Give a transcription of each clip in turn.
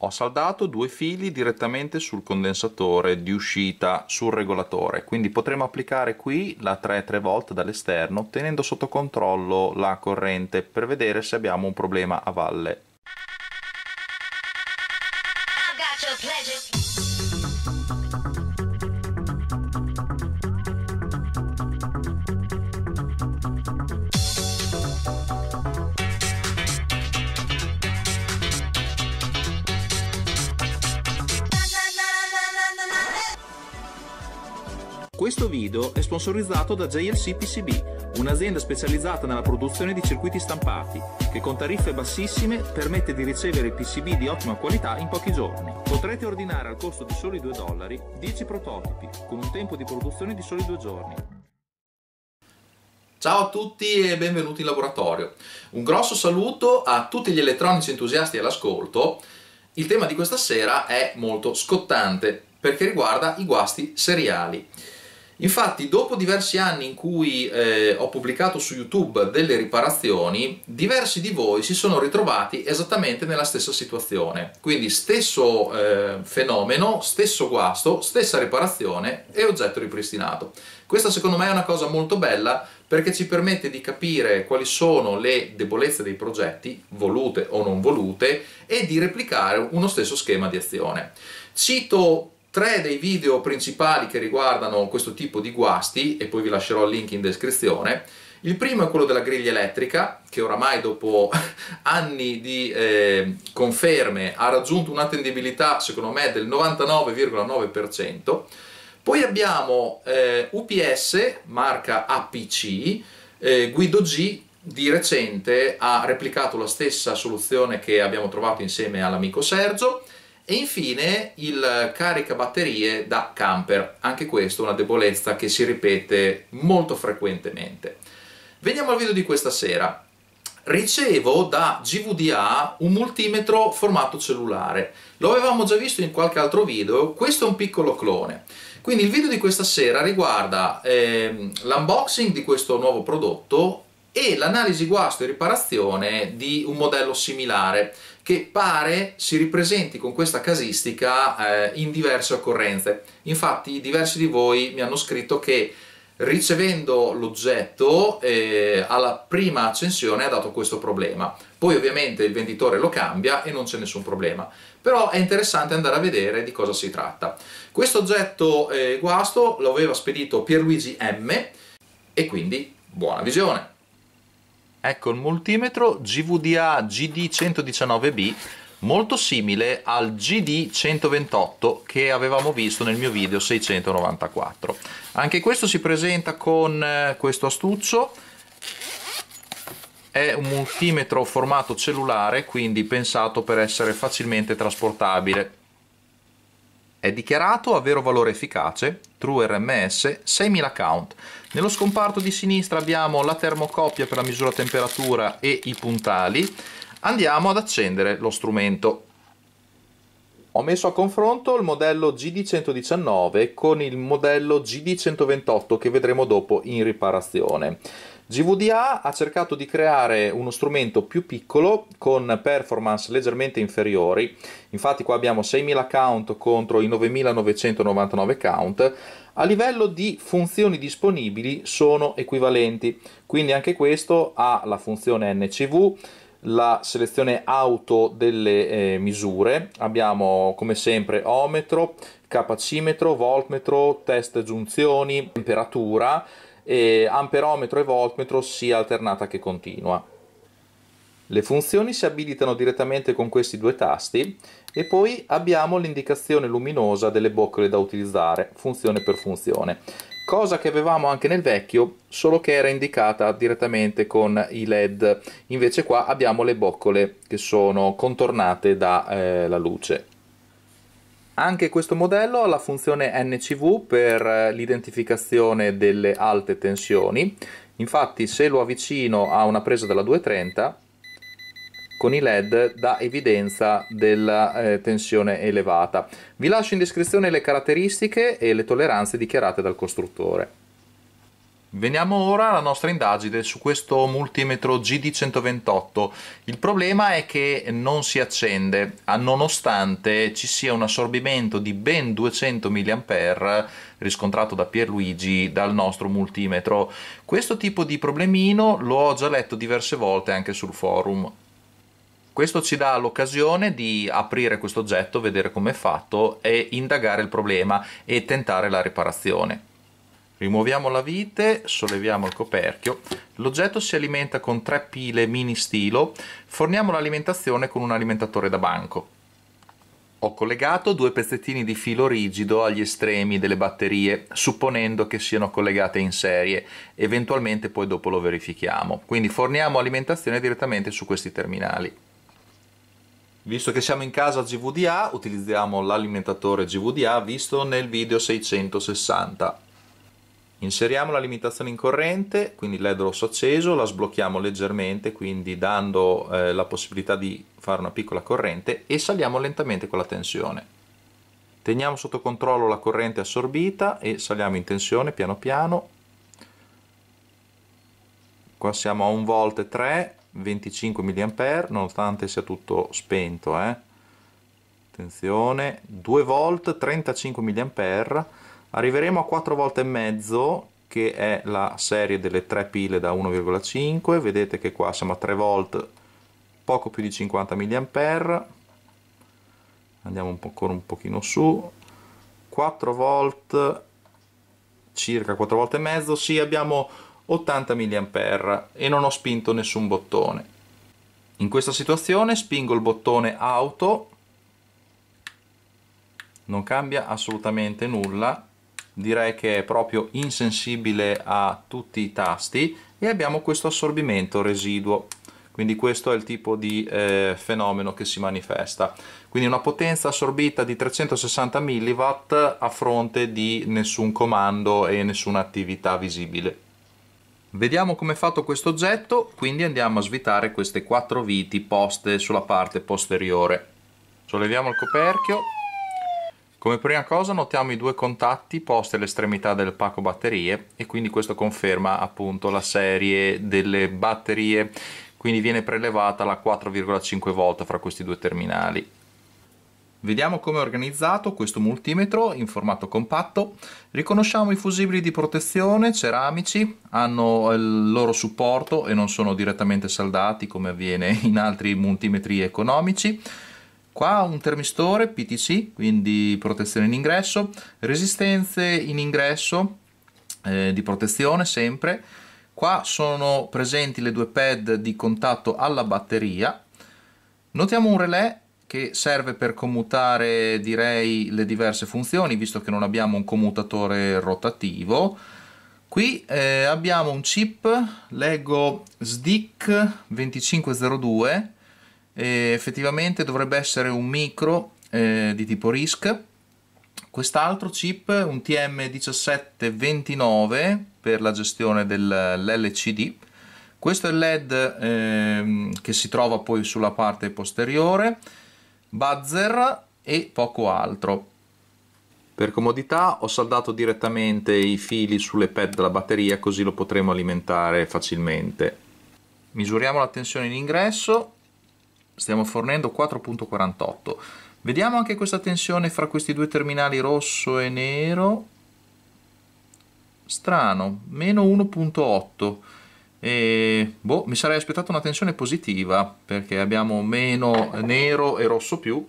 ho saldato due fili direttamente sul condensatore di uscita sul regolatore quindi potremo applicare qui la 3-3 volt dall'esterno tenendo sotto controllo la corrente per vedere se abbiamo un problema a valle Questo video è sponsorizzato da JLC PCB, un'azienda specializzata nella produzione di circuiti stampati, che con tariffe bassissime permette di ricevere PCB di ottima qualità in pochi giorni. Potrete ordinare al costo di soli 2 dollari 10 prototipi, con un tempo di produzione di soli 2 giorni. Ciao a tutti e benvenuti in laboratorio. Un grosso saluto a tutti gli elettronici entusiasti all'ascolto. Il tema di questa sera è molto scottante perché riguarda i guasti seriali. Infatti, dopo diversi anni in cui eh, ho pubblicato su YouTube delle riparazioni, diversi di voi si sono ritrovati esattamente nella stessa situazione. Quindi stesso eh, fenomeno, stesso guasto, stessa riparazione e oggetto ripristinato. Questa secondo me è una cosa molto bella perché ci permette di capire quali sono le debolezze dei progetti, volute o non volute, e di replicare uno stesso schema di azione. Cito tre dei video principali che riguardano questo tipo di guasti, e poi vi lascerò il link in descrizione, il primo è quello della griglia elettrica, che oramai dopo anni di eh, conferme ha raggiunto un'attendibilità, secondo me, del 99,9%. Poi abbiamo eh, UPS, marca APC, eh, Guido G di recente ha replicato la stessa soluzione che abbiamo trovato insieme all'amico Sergio e infine il carica batterie da camper, anche questo una debolezza che si ripete molto frequentemente. Veniamo al video di questa sera. Ricevo da GVDA un multimetro formato cellulare. Lo avevamo già visto in qualche altro video, questo è un piccolo clone. Quindi il video di questa sera riguarda ehm, l'unboxing di questo nuovo prodotto e l'analisi guasto e riparazione di un modello similare che pare si ripresenti con questa casistica eh, in diverse occorrenze. Infatti diversi di voi mi hanno scritto che ricevendo l'oggetto eh, alla prima accensione ha dato questo problema. Poi ovviamente il venditore lo cambia e non c'è nessun problema. Però è interessante andare a vedere di cosa si tratta. Questo oggetto eh, guasto lo aveva spedito Pierluigi M e quindi buona visione! Ecco il multimetro GVDA GD119B molto simile al GD128 che avevamo visto nel mio video 694. Anche questo si presenta con eh, questo astuccio, è un multimetro formato cellulare quindi pensato per essere facilmente trasportabile. È dichiarato a vero valore efficace, True RMS 6000 count, nello scomparto di sinistra abbiamo la termocoppia per la misura temperatura e i puntali. Andiamo ad accendere lo strumento. Ho messo a confronto il modello GD119 con il modello GD128 che vedremo dopo in riparazione. GVDA ha cercato di creare uno strumento più piccolo con performance leggermente inferiori, infatti qua abbiamo 6000 count contro i 9999 count, a livello di funzioni disponibili sono equivalenti, quindi anche questo ha la funzione ncv, la selezione auto delle eh, misure, abbiamo come sempre ometro, capacimetro, voltmetro, test giunzioni, temperatura, e amperometro e voltmetro sia alternata che continua. Le funzioni si abilitano direttamente con questi due tasti e poi abbiamo l'indicazione luminosa delle boccole da utilizzare, funzione per funzione. Cosa che avevamo anche nel vecchio, solo che era indicata direttamente con i LED. Invece qua abbiamo le boccole che sono contornate dalla eh, luce. Anche questo modello ha la funzione NCV per eh, l'identificazione delle alte tensioni. Infatti se lo avvicino a una presa della 230 con i led dà evidenza della eh, tensione elevata. Vi lascio in descrizione le caratteristiche e le tolleranze dichiarate dal costruttore. Veniamo ora alla nostra indagine su questo multimetro GD128. Il problema è che non si accende, nonostante ci sia un assorbimento di ben 200 mA riscontrato da Pierluigi dal nostro multimetro. Questo tipo di problemino l'ho già letto diverse volte anche sul forum. Questo ci dà l'occasione di aprire questo oggetto, vedere com'è fatto e indagare il problema e tentare la riparazione. Rimuoviamo la vite, solleviamo il coperchio. L'oggetto si alimenta con tre pile mini stilo. Forniamo l'alimentazione con un alimentatore da banco. Ho collegato due pezzettini di filo rigido agli estremi delle batterie, supponendo che siano collegate in serie, eventualmente poi dopo lo verifichiamo. Quindi forniamo alimentazione direttamente su questi terminali. Visto che siamo in casa GVDA utilizziamo l'alimentatore GVDA visto nel video 660. Inseriamo l'alimentazione in corrente, quindi LED rosso acceso, la sblocchiamo leggermente, quindi dando eh, la possibilità di fare una piccola corrente e saliamo lentamente con la tensione. Teniamo sotto controllo la corrente assorbita e saliamo in tensione piano piano. Qua siamo a 1 volt 3, 25 mAh nonostante sia tutto spento eh. attenzione 2 volt 35 mAh arriveremo a 4 volte e mezzo che è la serie delle tre pile da 1,5 vedete che qua siamo a 3 volt poco più di 50 mAh andiamo un po ancora un pochino su 4 volt circa 4 volte e mezzo sì abbiamo 80 mAh e non ho spinto nessun bottone. In questa situazione spingo il bottone auto, non cambia assolutamente nulla, direi che è proprio insensibile a tutti i tasti e abbiamo questo assorbimento residuo. Quindi questo è il tipo di eh, fenomeno che si manifesta. Quindi una potenza assorbita di 360 mW a fronte di nessun comando e nessuna attività visibile. Vediamo come è fatto questo oggetto, quindi andiamo a svitare queste quattro viti poste sulla parte posteriore. Solleviamo il coperchio. Come prima cosa notiamo i due contatti posti all'estremità del pacco batterie e quindi questo conferma appunto la serie delle batterie, quindi viene prelevata la 4,5 V fra questi due terminali. Vediamo come è organizzato questo multimetro in formato compatto. Riconosciamo i fusibili di protezione ceramici, hanno il loro supporto e non sono direttamente saldati come avviene in altri multimetri economici. Qua un termistore PTC, quindi protezione in ingresso, resistenze in ingresso eh, di protezione sempre. Qua sono presenti le due pad di contatto alla batteria. Notiamo un relè che serve per commutare direi le diverse funzioni visto che non abbiamo un commutatore rotativo qui eh, abbiamo un chip Lego SDIC 2502 eh, effettivamente dovrebbe essere un micro eh, di tipo RISC quest'altro chip un TM1729 per la gestione dell'LCD questo è il LED ehm, che si trova poi sulla parte posteriore buzzer e poco altro. Per comodità ho saldato direttamente i fili sulle pad della batteria così lo potremo alimentare facilmente. Misuriamo la tensione in ingresso, stiamo fornendo 4.48. Vediamo anche questa tensione fra questi due terminali rosso e nero. Strano, meno 1.8 e boh, mi sarei aspettato una tensione positiva perché abbiamo meno nero e rosso più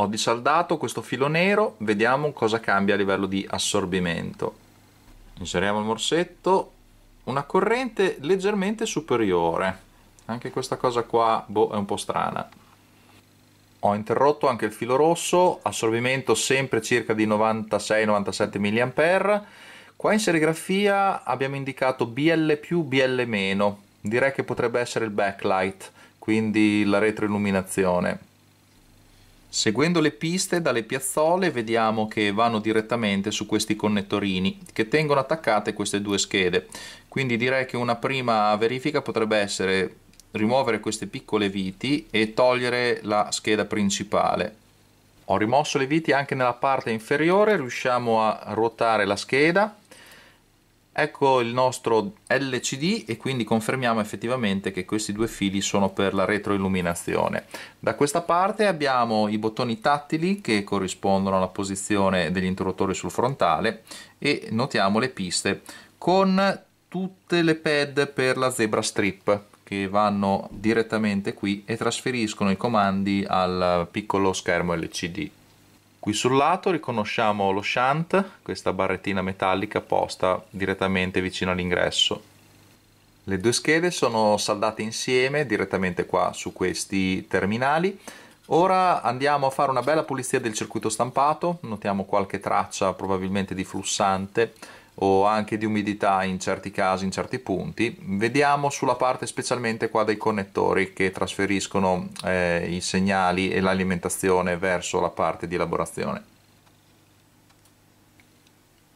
ho disaldato questo filo nero vediamo cosa cambia a livello di assorbimento inseriamo il morsetto una corrente leggermente superiore anche questa cosa qua boh, è un po' strana ho interrotto anche il filo rosso assorbimento sempre circa di 96-97 mA Qua in serigrafia abbiamo indicato BL più, BL direi che potrebbe essere il backlight, quindi la retroilluminazione. Seguendo le piste dalle piazzole vediamo che vanno direttamente su questi connettorini che tengono attaccate queste due schede, quindi direi che una prima verifica potrebbe essere rimuovere queste piccole viti e togliere la scheda principale. Ho rimosso le viti anche nella parte inferiore, riusciamo a ruotare la scheda ecco il nostro LCD e quindi confermiamo effettivamente che questi due fili sono per la retroilluminazione. Da questa parte abbiamo i bottoni tattili che corrispondono alla posizione degli interruttori sul frontale e notiamo le piste con tutte le pad per la zebra strip che vanno direttamente qui e trasferiscono i comandi al piccolo schermo LCD. Qui sul lato riconosciamo lo shunt, questa barrettina metallica posta direttamente vicino all'ingresso. Le due schede sono saldate insieme direttamente qua su questi terminali. Ora andiamo a fare una bella pulizia del circuito stampato, notiamo qualche traccia probabilmente di flussante o anche di umidità in certi casi, in certi punti. Vediamo sulla parte specialmente qua dei connettori che trasferiscono eh, i segnali e l'alimentazione verso la parte di elaborazione.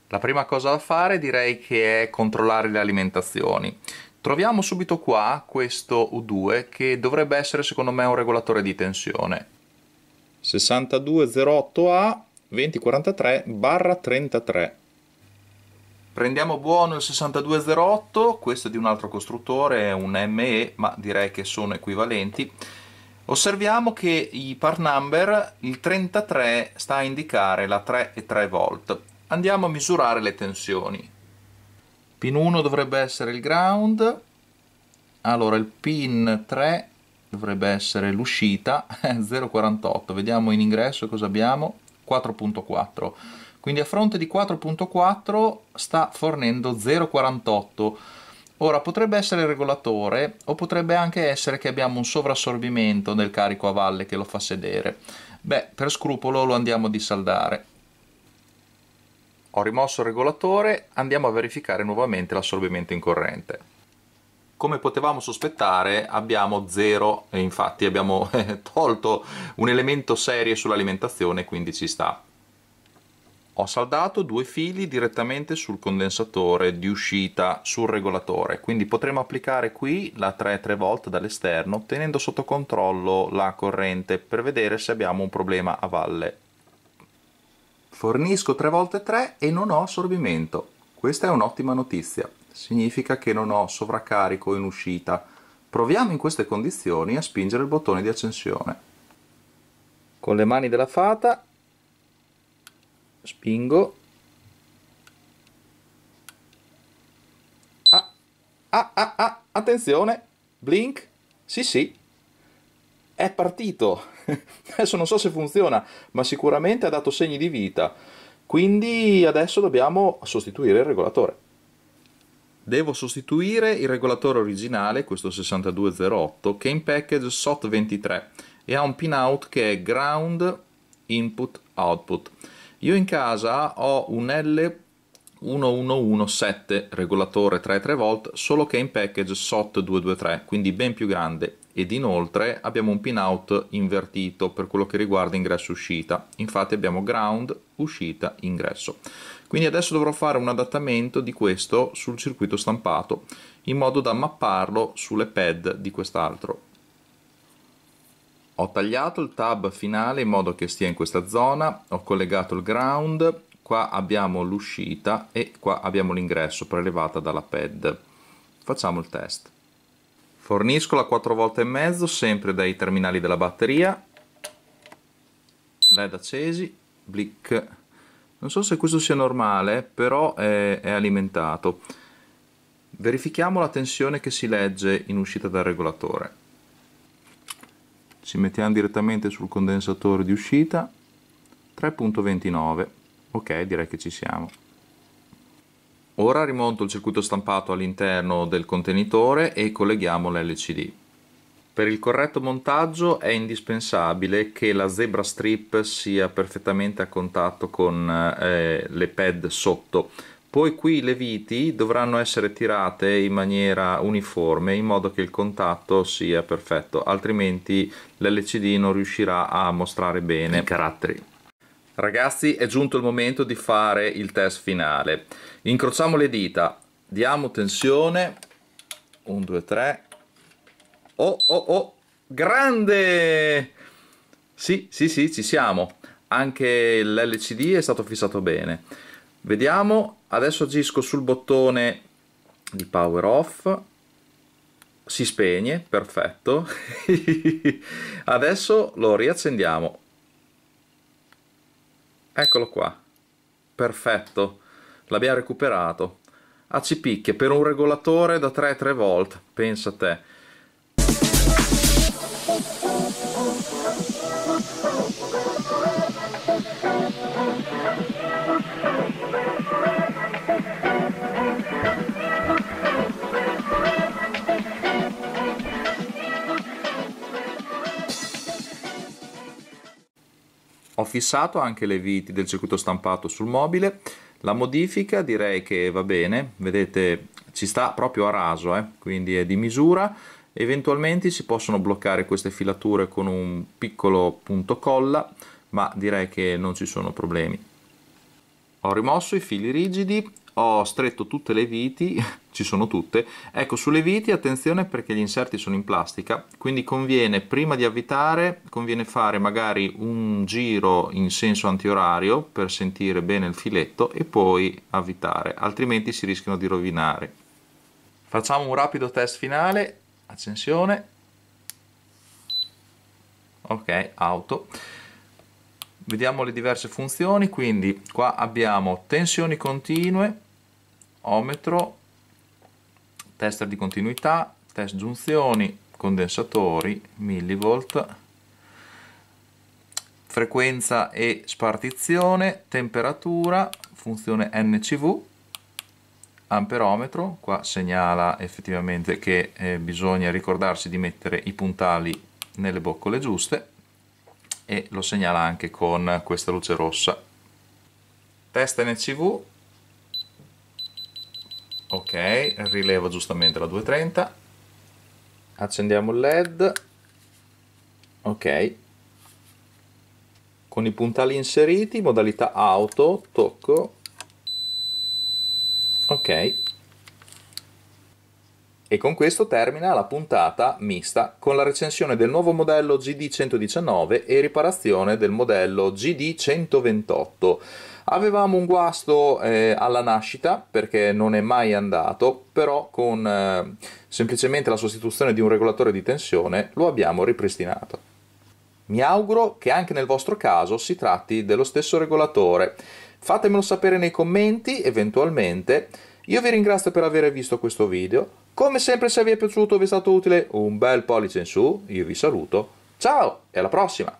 La prima cosa da fare direi che è controllare le alimentazioni. Troviamo subito qua questo U2 che dovrebbe essere secondo me un regolatore di tensione. 6208A 2043 33 Prendiamo buono il 6208, questo è di un altro costruttore, è un ME, ma direi che sono equivalenti. Osserviamo che i part number, il 33 sta a indicare la 3 e 3 volt. Andiamo a misurare le tensioni. Pin 1 dovrebbe essere il ground, allora il pin 3 dovrebbe essere l'uscita, 0,48. Vediamo in ingresso cosa abbiamo, 4,4 quindi a fronte di 4.4 sta fornendo 0.48 ora potrebbe essere il regolatore o potrebbe anche essere che abbiamo un sovrassorbimento nel carico a valle che lo fa sedere beh per scrupolo lo andiamo a dissaldare ho rimosso il regolatore andiamo a verificare nuovamente l'assorbimento in corrente come potevamo sospettare abbiamo zero, infatti abbiamo tolto un elemento serie sull'alimentazione quindi ci sta ho saldato due fili direttamente sul condensatore di uscita sul regolatore quindi potremo applicare qui la 3-3 volt dall'esterno tenendo sotto controllo la corrente per vedere se abbiamo un problema a valle fornisco 3x3 e non ho assorbimento questa è un'ottima notizia significa che non ho sovraccarico in uscita proviamo in queste condizioni a spingere il bottone di accensione con le mani della fata spingo ah, ah, ah, ah attenzione blink sì sì è partito adesso non so se funziona ma sicuramente ha dato segni di vita quindi adesso dobbiamo sostituire il regolatore devo sostituire il regolatore originale questo 6208 che è in package SOT23 e ha un pinout che è ground input output io in casa ho un L1117 regolatore 3,3V, solo che in package SOT 223, quindi ben più grande ed inoltre abbiamo un pinout invertito per quello che riguarda ingresso-uscita, infatti abbiamo ground, uscita, ingresso. Quindi adesso dovrò fare un adattamento di questo sul circuito stampato in modo da mapparlo sulle pad di quest'altro ho tagliato il tab finale in modo che stia in questa zona, ho collegato il ground, qua abbiamo l'uscita e qua abbiamo l'ingresso prelevata dalla pad. Facciamo il test. Fornisco la 4 volte e mezzo, sempre dai terminali della batteria. LED accesi, blick. Non so se questo sia normale, però è, è alimentato. Verifichiamo la tensione che si legge in uscita dal regolatore ci mettiamo direttamente sul condensatore di uscita 3.29 ok direi che ci siamo ora rimonto il circuito stampato all'interno del contenitore e colleghiamo l'LCD per il corretto montaggio è indispensabile che la zebra strip sia perfettamente a contatto con eh, le pad sotto poi qui le viti dovranno essere tirate in maniera uniforme in modo che il contatto sia perfetto, altrimenti l'LCD non riuscirà a mostrare bene i caratteri. Ragazzi è giunto il momento di fare il test finale. Incrociamo le dita, diamo tensione, 1, 2, 3, oh oh oh, grande! Sì, sì, sì, ci siamo. Anche l'LCD è stato fissato bene vediamo adesso agisco sul bottone di power off si spegne perfetto adesso lo riaccendiamo eccolo qua perfetto l'abbiamo recuperato a cipicchie per un regolatore da 3-3 volt pensa te fissato anche le viti del circuito stampato sul mobile la modifica direi che va bene vedete ci sta proprio a raso eh? quindi è di misura eventualmente si possono bloccare queste filature con un piccolo punto colla ma direi che non ci sono problemi ho rimosso i fili rigidi ho stretto tutte le viti ci sono tutte. Ecco, sulle viti attenzione perché gli inserti sono in plastica, quindi conviene prima di avvitare, conviene fare magari un giro in senso antiorario per sentire bene il filetto e poi avvitare, altrimenti si rischiano di rovinare. Facciamo un rapido test finale, accensione, ok, auto. Vediamo le diverse funzioni, quindi qua abbiamo tensioni continue, ohmetro, tester di continuità, test giunzioni, condensatori, millivolt, frequenza e spartizione, temperatura, funzione NCV, amperometro, qua segnala effettivamente che eh, bisogna ricordarsi di mettere i puntali nelle boccole giuste e lo segnala anche con questa luce rossa. Test NCV, ok rileva giustamente la 230 accendiamo il led ok con i puntali inseriti modalità auto tocco ok e con questo termina la puntata mista con la recensione del nuovo modello GD119 e riparazione del modello GD128 Avevamo un guasto eh, alla nascita perché non è mai andato, però con eh, semplicemente la sostituzione di un regolatore di tensione lo abbiamo ripristinato. Mi auguro che anche nel vostro caso si tratti dello stesso regolatore. Fatemelo sapere nei commenti, eventualmente. Io vi ringrazio per aver visto questo video. Come sempre se vi è piaciuto vi è stato utile un bel pollice in su, io vi saluto, ciao e alla prossima!